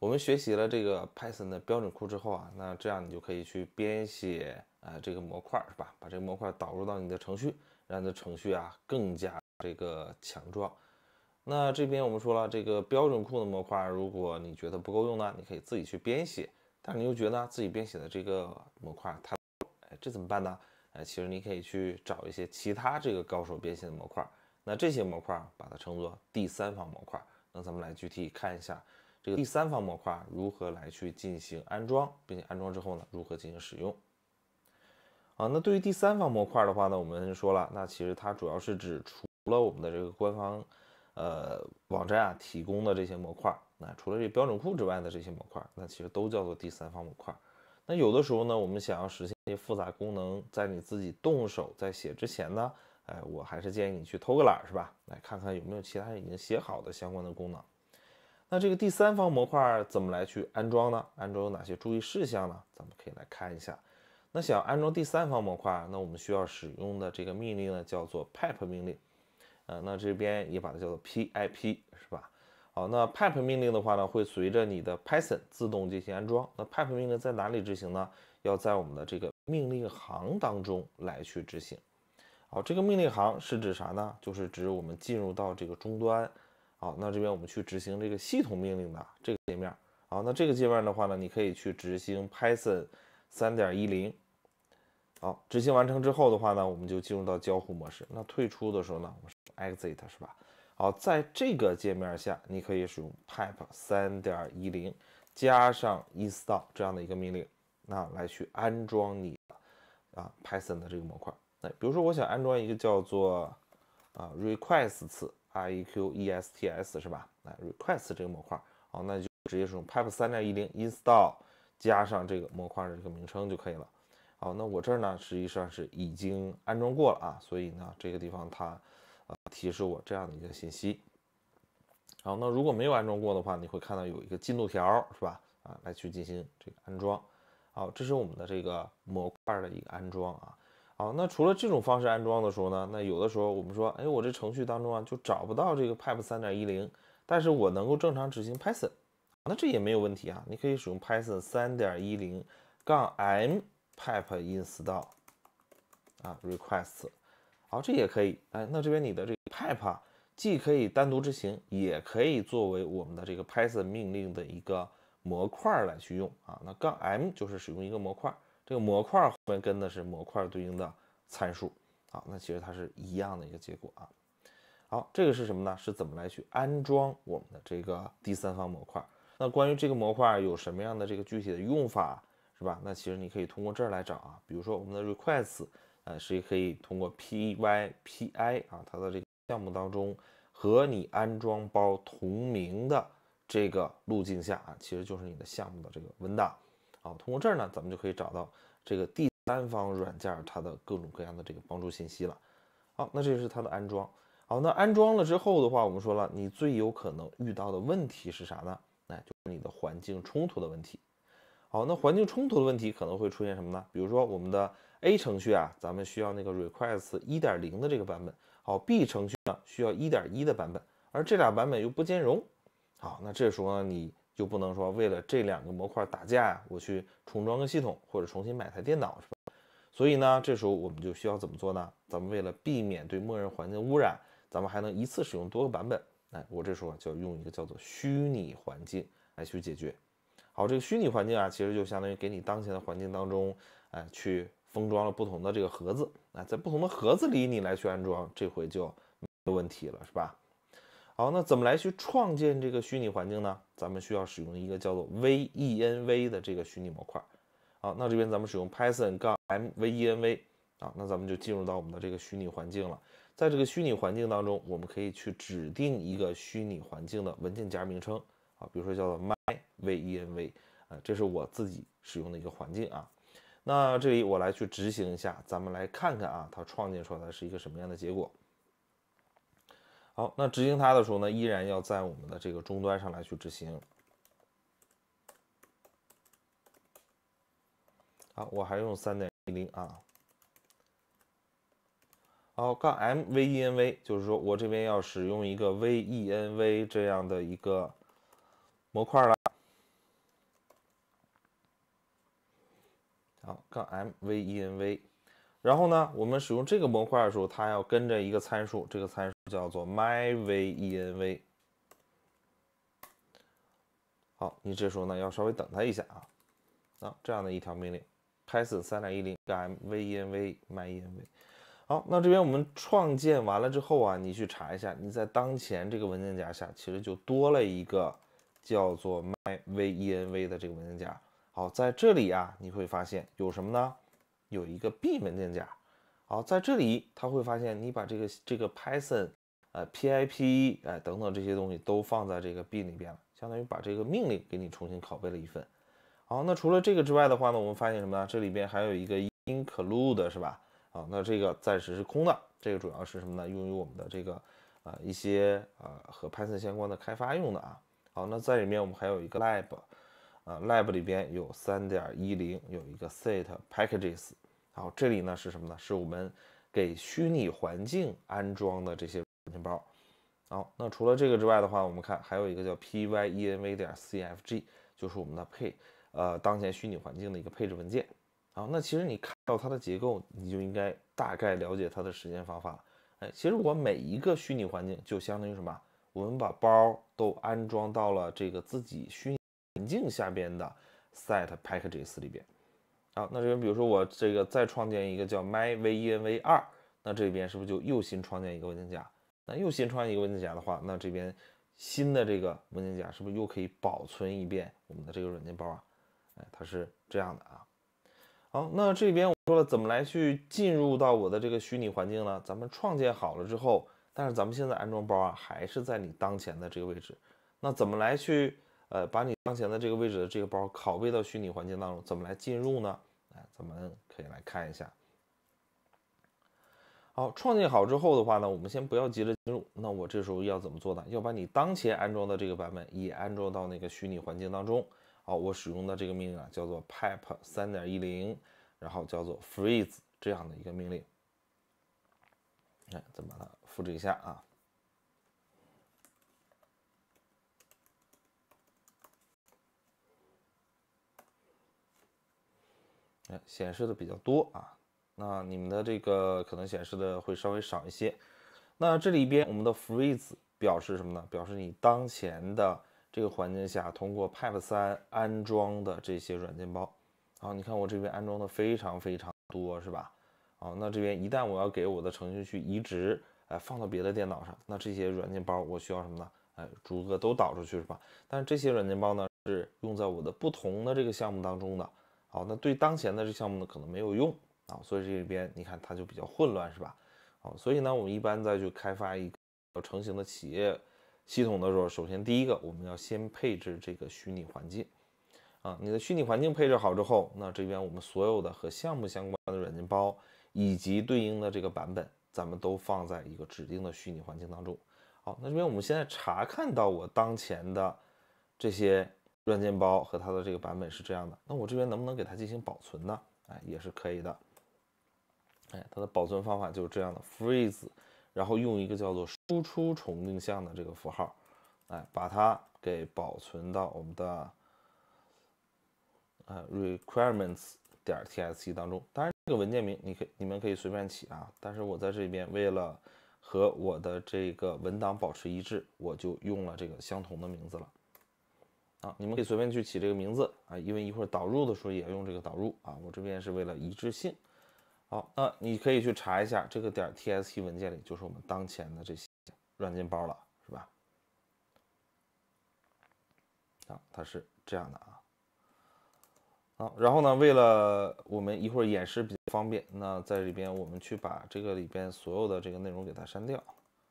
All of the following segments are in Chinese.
我们学习了这个 Python 的标准库之后啊，那这样你就可以去编写啊这个模块，是吧？把这个模块导入到你的程序，让你的程序啊更加这个强壮。那这边我们说了，这个标准库的模块，如果你觉得不够用呢，你可以自己去编写。但是你又觉得自己编写的这个模块，它哎这怎么办呢？哎，其实你可以去找一些其他这个高手编写的模块。那这些模块把它称作第三方模块。那咱们来具体看一下。这个第三方模块如何来去进行安装，并且安装之后呢，如何进行使用？啊，那对于第三方模块的话呢，我们说了，那其实它主要是指除了我们的这个官方呃网站啊提供的这些模块，那除了这标准库之外的这些模块，那其实都叫做第三方模块。那有的时候呢，我们想要实现一些复杂功能，在你自己动手在写之前呢，哎，我还是建议你去偷个懒是吧？来看看有没有其他已经写好的相关的功能。那这个第三方模块怎么来去安装呢？安装有哪些注意事项呢？咱们可以来看一下。那想安装第三方模块，那我们需要使用的这个命令呢，叫做 pip 命令。呃，那这边也把它叫做 pip，是吧？好，那 pip 命令的话呢，会随着你的 Python 自动进行安装。那 pip 命令在哪里执行呢？要在我们的这个命令行当中来去执行。好，这个命令行是指啥呢？就是指我们进入到这个终端。好，那这边我们去执行这个系统命令的这个界面。好，那这个界面的话呢，你可以去执行 Python 三点一零。好，执行完成之后的话呢，我们就进入到交互模式。那退出的时候呢，我们 Exit 是吧？好，在这个界面下，你可以使用 pip 三点一零加上 install 这样的一个命令，那来去安装你的啊 Python 的这个模块。那比如说，我想安装一个叫做啊 requests。req e s t s 是吧？来，request 这个模块，好，那就直接使用 pip 三点一零 install 加上这个模块的这个名称就可以了。好，那我这儿呢实际上是已经安装过了啊，所以呢这个地方它呃提示我这样的一个信息。好，那如果没有安装过的话，你会看到有一个进度条是吧？啊，来去进行这个安装。好，这是我们的这个模块的一个安装啊。好，那除了这种方式安装的时候呢，那有的时候我们说，哎，我这程序当中啊就找不到这个 pip 三点一零，但是我能够正常执行 Python，那这也没有问题啊，你可以使用 Python 三点一零杠 m pip install 啊 request，好，这也可以，哎，那这边你的这个 pip 既可以单独执行，也可以作为我们的这个 Python 命令的一个模块来去用啊，那杠 m 就是使用一个模块。这个模块后面跟的是模块对应的参数啊，那其实它是一样的一个结果啊。好，这个是什么呢？是怎么来去安装我们的这个第三方模块？那关于这个模块有什么样的这个具体的用法是吧？那其实你可以通过这儿来找啊，比如说我们的 request 啊，是可以通过 PyPI 啊，它的这个项目当中和你安装包同名的这个路径下啊，其实就是你的项目的这个文档。好，通过这儿呢，咱们就可以找到这个第三方软件它的各种各样的这个帮助信息了。好，那这是它的安装。好，那安装了之后的话，我们说了，你最有可能遇到的问题是啥呢？哎，就是你的环境冲突的问题。好，那环境冲突的问题可能会出现什么呢？比如说我们的 A 程序啊，咱们需要那个 Request 一点零的这个版本。好，B 程序呢需要一点一的版本，而这俩版本又不兼容。好，那这时候呢你。就不能说为了这两个模块打架呀，我去重装个系统或者重新买台电脑是吧？所以呢，这时候我们就需要怎么做呢？咱们为了避免对默认环境污染，咱们还能一次使用多个版本。哎，我这时候就要用一个叫做虚拟环境来去解决。好，这个虚拟环境啊，其实就相当于给你当前的环境当中，哎，去封装了不同的这个盒子。哎，在不同的盒子里你来去安装，这回就没有问题了，是吧？好，那怎么来去创建这个虚拟环境呢？咱们需要使用一个叫做 VENV 的这个虚拟模块，啊，那这边咱们使用 Python 杠 M VENV，啊，那咱们就进入到我们的这个虚拟环境了。在这个虚拟环境当中，我们可以去指定一个虚拟环境的文件夹名称，啊，比如说叫做 My VENV，啊，这是我自己使用的一个环境啊。那这里我来去执行一下，咱们来看看啊，它创建出来是一个什么样的结果。好，那执行它的时候呢，依然要在我们的这个终端上来去执行。好，我还用三点零啊。好，杠 MVENV，就是说我这边要使用一个 VENV 这样的一个模块了。好，杠 MVENV。然后呢，我们使用这个模块的时候，它要跟着一个参数，这个参数叫做 myenv v。好，你这时候呢要稍微等它一下啊。啊，这样的一条命令，python 3.10 myenv myenv。好，那这边我们创建完了之后啊，你去查一下，你在当前这个文件夹下其实就多了一个叫做 myenv v 的这个文件夹。好，在这里啊，你会发现有什么呢？有一个 b 文件夹，好，在这里他会发现你把这个这个 Python，呃，pip，哎，等等这些东西都放在这个 b 里边了，相当于把这个命令给你重新拷贝了一份。好，那除了这个之外的话呢，我们发现什么呢？这里边还有一个 include，是吧？啊，那这个暂时是空的，这个主要是什么呢？用于我们的这个啊一些啊和 Python 相关的开发用的啊。好，那在里面我们还有一个 lib。啊 l a b 里边有三点一零，有一个 set packages，好，这里呢是什么呢？是我们给虚拟环境安装的这些软件包。好，那除了这个之外的话，我们看还有一个叫 pyenv 点 cfg，就是我们的配呃当前虚拟环境的一个配置文件。好，那其实你看到它的结构，你就应该大概了解它的实现方法。了。哎，其实我每一个虚拟环境就相当于什么？我们把包都安装到了这个自己虚。拟。环境下边的 set packages 里边，好，那这边比如说我这个再创建一个叫 my v1nv2，那这边是不是就又新创建一个文件夹？那又新创建一个文件夹的话，那这边新的这个文件夹是不是又可以保存一遍我们的这个软件包啊？哎，它是这样的啊。好，那这边我说了怎么来去进入到我的这个虚拟环境呢？咱们创建好了之后，但是咱们现在安装包啊还是在你当前的这个位置，那怎么来去？呃，把你当前的这个位置的这个包拷贝到虚拟环境当中，怎么来进入呢？哎，咱们可以来看一下。好，创建好之后的话呢，我们先不要急着进入。那我这时候要怎么做呢？要把你当前安装的这个版本也安装到那个虚拟环境当中。好，我使用的这个命令啊，叫做 pip 3.10，然后叫做 freeze 这样的一个命令。哎，咱把它复制一下啊。显示的比较多啊，那你们的这个可能显示的会稍微少一些。那这里边我们的 freeze 表示什么呢？表示你当前的这个环境下通过 pip3 安装的这些软件包。好，你看我这边安装的非常非常多，是吧？哦，那这边一旦我要给我的程序去移植，哎，放到别的电脑上，那这些软件包我需要什么呢？哎，逐个都导出去是吧？但这些软件包呢，是用在我的不同的这个项目当中的。好，那对当前的这项目呢，可能没有用啊，所以这里边你看它就比较混乱，是吧？好，所以呢，我们一般在去开发一个成型的企业系统的时候，首先第一个，我们要先配置这个虚拟环境啊。你的虚拟环境配置好之后，那这边我们所有的和项目相关的软件包以及对应的这个版本，咱们都放在一个指定的虚拟环境当中。好，那这边我们现在查看到我当前的这些。软件包和它的这个版本是这样的，那我这边能不能给它进行保存呢？哎，也是可以的。哎，它的保存方法就是这样的，freeze，然后用一个叫做输出重定向的这个符号，哎，把它给保存到我们的呃 requirements 点 tsc 当中。当然这个文件名你可以你们可以随便起啊，但是我在这边为了和我的这个文档保持一致，我就用了这个相同的名字了。啊，你们可以随便去起这个名字啊，因为一会儿导入的时候也要用这个导入啊。我这边是为了一致性。好，那你可以去查一下这个点 ts 文件里就是我们当前的这些软件包了，是吧？啊，它是这样的啊。好，然后呢，为了我们一会儿演示比较方便，那在里边我们去把这个里边所有的这个内容给它删掉，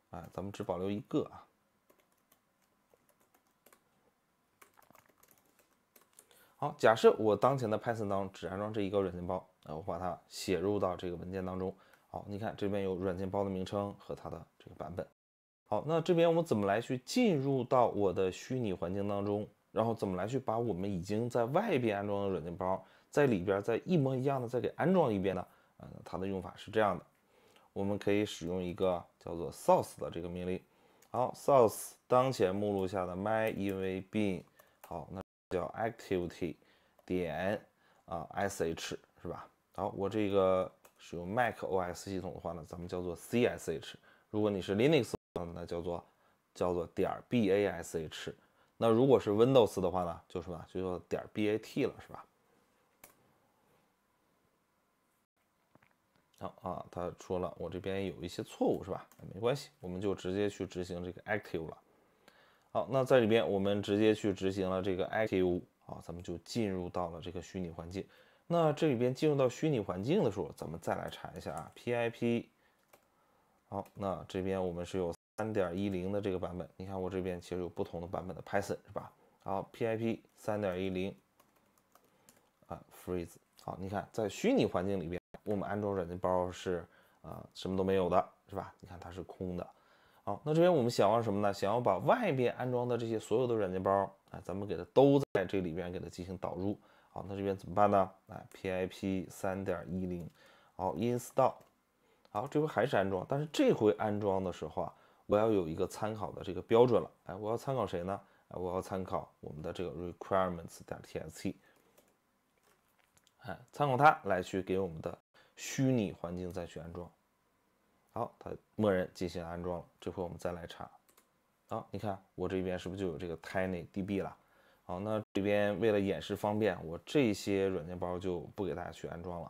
啊，咱们只保留一个啊。好，假设我当前的 Python 当中只安装这一个软件包，呃，我把它写入到这个文件当中。好，你看这边有软件包的名称和它的这个版本。好，那这边我们怎么来去进入到我的虚拟环境当中，然后怎么来去把我们已经在外边安装的软件包在里边再一模一样的再给安装一遍呢？呃，它的用法是这样的，我们可以使用一个叫做 source 的这个命令。好，source 当前目录下的 m y e n 好，那叫 activity 点啊 sh 是吧？好，我这个使用 Mac OS 系统的话呢，咱们叫做 csh。如果你是 Linux，那叫做叫做点 bash。那如果是 Windows 的话呢，就什么？就叫点 bat 了，是吧？好啊，他说了，我这边有一些错误，是吧？没关系，我们就直接去执行这个 active 了。好，那在里边我们直接去执行了这个 i v e 啊，咱们就进入到了这个虚拟环境。那这里边进入到虚拟环境的时候，咱们再来查一下啊，pip。好，那这边我们是有三点一零的这个版本，你看我这边其实有不同的版本的 Python 是吧？好，pip 三点一零，啊，freeze。好，你看在虚拟环境里边，我们安装软件包是啊什么都没有的，是吧？你看它是空的。好，那这边我们想要什么呢？想要把外边安装的这些所有的软件包，哎，咱们给它都在这里边给它进行导入。好，那这边怎么办呢？哎，pip 三点一零，好，install，好，这回还是安装，但是这回安装的时候啊，我要有一个参考的这个标准了。哎，我要参考谁呢？哎，我要参考我们的这个 requirements 点 .txt，哎，参考它来去给我们的虚拟环境再去安装。好，它默认进行安装了。这回我们再来查，啊，你看我这边是不是就有这个 TinyDB 了？好，那这边为了演示方便，我这些软件包就不给大家去安装了。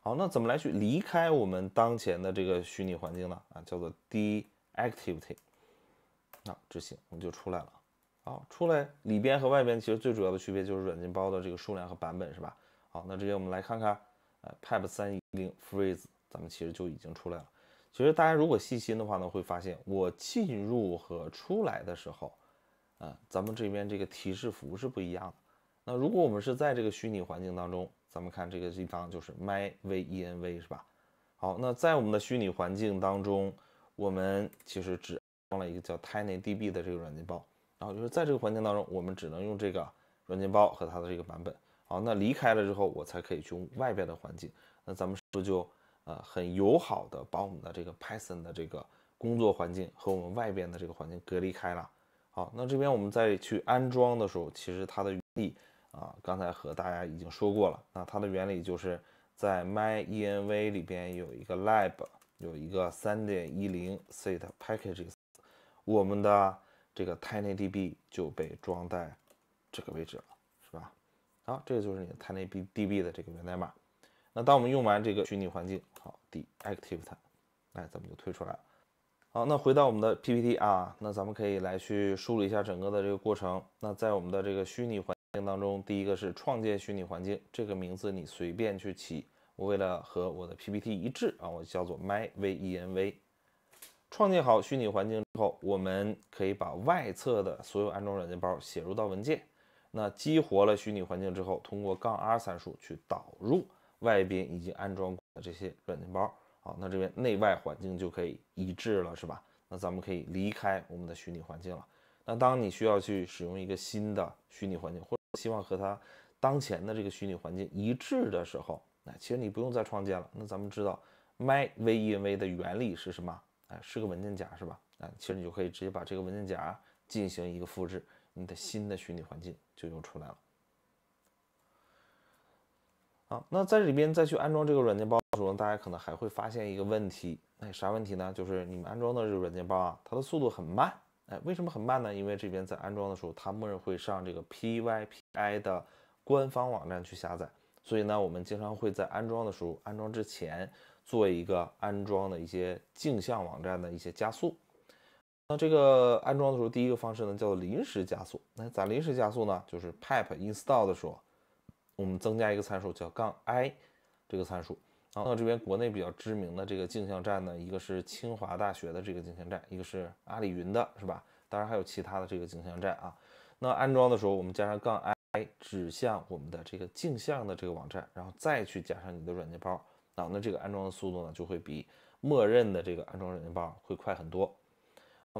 好，那怎么来去离开我们当前的这个虚拟环境呢？啊，叫做 deactivate，那执行我们就出来了。好，出来里边和外边其实最主要的区别就是软件包的这个数量和版本，是吧？好，那直接我们来看看，呃，pip 三零 freeze，咱们其实就已经出来了。其实大家如果细心的话呢，会发现我进入和出来的时候，啊，咱们这边这个提示符是不一样的。那如果我们是在这个虚拟环境当中，咱们看这个地方就是 myvenv 是吧？好，那在我们的虚拟环境当中，我们其实只装了一个叫 TinyDB 的这个软件包，然后就是在这个环境当中，我们只能用这个软件包和它的这个版本。好，那离开了之后，我才可以去外边的环境。那咱们是不是就？呃，很友好的把我们的这个 Python 的这个工作环境和我们外边的这个环境隔离开了。好，那这边我们再去安装的时候，其实它的原理啊，刚才和大家已经说过了。那它的原理就是在 myenv 里边有一个 l a b 有一个3.10 set packages，我们的这个 TinyDB 就被装在这个位置了，是吧？好，这个就是你的 TinyDB DB 的这个源代码。那当我们用完这个虚拟环境，好，deactivate 它，哎，咱们就退出来了。好，那回到我们的 PPT 啊，那咱们可以来去梳理一下整个的这个过程。那在我们的这个虚拟环境当中，第一个是创建虚拟环境，这个名字你随便去起。我为了和我的 PPT 一致啊，我叫做 My VENV。创建好虚拟环境之后，我们可以把外侧的所有安装软件包写入到文件。那激活了虚拟环境之后，通过杠 -r 参数去导入。外边已经安装的这些软件包，好，那这边内外环境就可以一致了，是吧？那咱们可以离开我们的虚拟环境了。那当你需要去使用一个新的虚拟环境，或者希望和它当前的这个虚拟环境一致的时候，哎，其实你不用再创建了。那咱们知道 My VNV 的原理是什么？哎，是个文件夹，是吧？哎，其实你就可以直接把这个文件夹进行一个复制，你的新的虚拟环境就又出来了。好，那在这里边再去安装这个软件包的时候，大家可能还会发现一个问题，那啥问题呢？就是你们安装的这个软件包啊，它的速度很慢。哎，为什么很慢呢？因为这边在安装的时候，它默认会上这个 PyPI 的官方网站去下载，所以呢，我们经常会在安装的时候，安装之前做一个安装的一些镜像网站的一些加速。那这个安装的时候，第一个方式呢，叫临时加速。那咋临时加速呢？就是 pip install 的时候。我们增加一个参数叫杠 i，这个参数啊，那这边国内比较知名的这个镜像站呢，一个是清华大学的这个镜像站，一个是阿里云的，是吧？当然还有其他的这个镜像站啊。那安装的时候，我们加上杠 i 指向我们的这个镜像的这个网站，然后再去加上你的软件包啊，那这个安装的速度呢，就会比默认的这个安装软件包会快很多。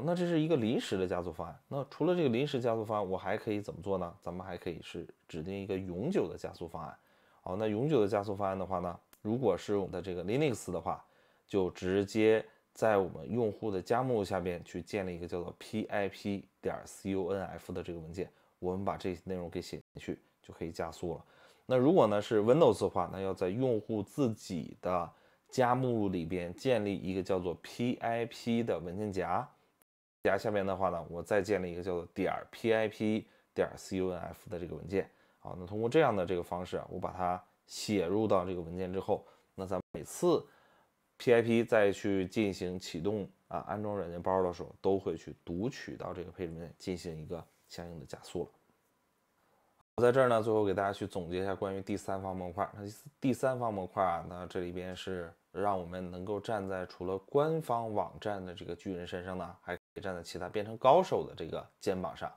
那这是一个临时的加速方案。那除了这个临时加速方案，我还可以怎么做呢？咱们还可以是指定一个永久的加速方案。好，那永久的加速方案的话呢，如果是我们的这个 Linux 的话，就直接在我们用户的家目录下边去建立一个叫做 pip 点 conf 的这个文件，我们把这些内容给写进去，就可以加速了。那如果呢是 Windows 的话，那要在用户自己的家目录里边建立一个叫做 pip 的文件夹。家下面的话呢，我再建立一个叫做点儿 p i p 点 c u n f 的这个文件好，那通过这样的这个方式啊，我把它写入到这个文件之后，那咱每次 p i p 再去进行启动啊安装软件包的时候，都会去读取到这个配置文件进行一个相应的加速了。我在这儿呢，最后给大家去总结一下关于第三方模块。那第三方模块啊那这里边是让我们能够站在除了官方网站的这个巨人身上呢，还站在其他变成高手的这个肩膀上，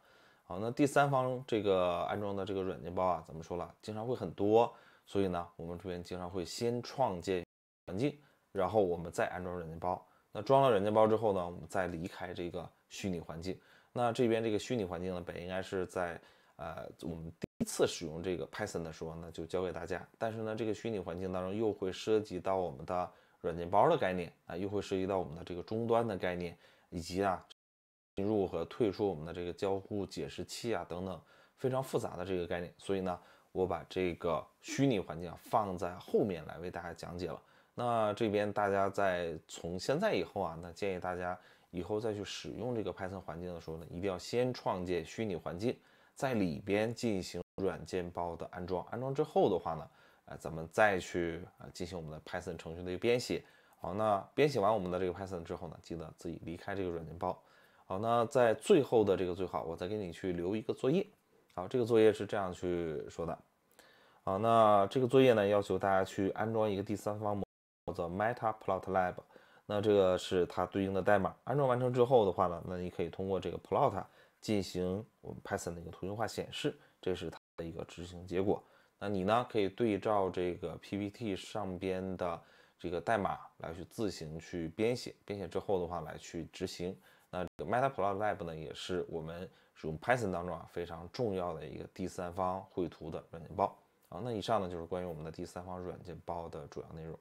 好，那第三方这个安装的这个软件包啊，怎么说了，经常会很多，所以呢，我们这边经常会先创建环境，然后我们再安装软件包。那装了软件包之后呢，我们再离开这个虚拟环境。那这边这个虚拟环境呢，本应该是在呃我们第一次使用这个 Python 的时候呢，就教给大家。但是呢，这个虚拟环境当中又会涉及到我们的软件包的概念啊，又会涉及到我们的这个终端的概念。以及啊，进入和退出我们的这个交互解释器啊，等等非常复杂的这个概念，所以呢，我把这个虚拟环境啊放在后面来为大家讲解了。那这边大家在从现在以后啊，那建议大家以后再去使用这个 Python 环境的时候呢，一定要先创建虚拟环境，在里边进行软件包的安装。安装之后的话呢，呃，咱们再去啊进行我们的 Python 程序的一个编写。好，那编写完我们的这个 Python 之后呢，记得自己离开这个软件包。好，那在最后的这个最好，我再给你去留一个作业。好，这个作业是这样去说的。好，那这个作业呢，要求大家去安装一个第三方模子 Meta Plot Lab。那这个是它对应的代码。安装完成之后的话呢，那你可以通过这个 Plot 进行我们 Python 的一个图形化显示。这是它的一个执行结果。那你呢，可以对照这个 PPT 上边的。这个代码来去自行去编写，编写之后的话来去执行。那这个 Matplotlib 呢，也是我们使用 Python 当中啊非常重要的一个第三方绘图的软件包啊。那以上呢就是关于我们的第三方软件包的主要内容。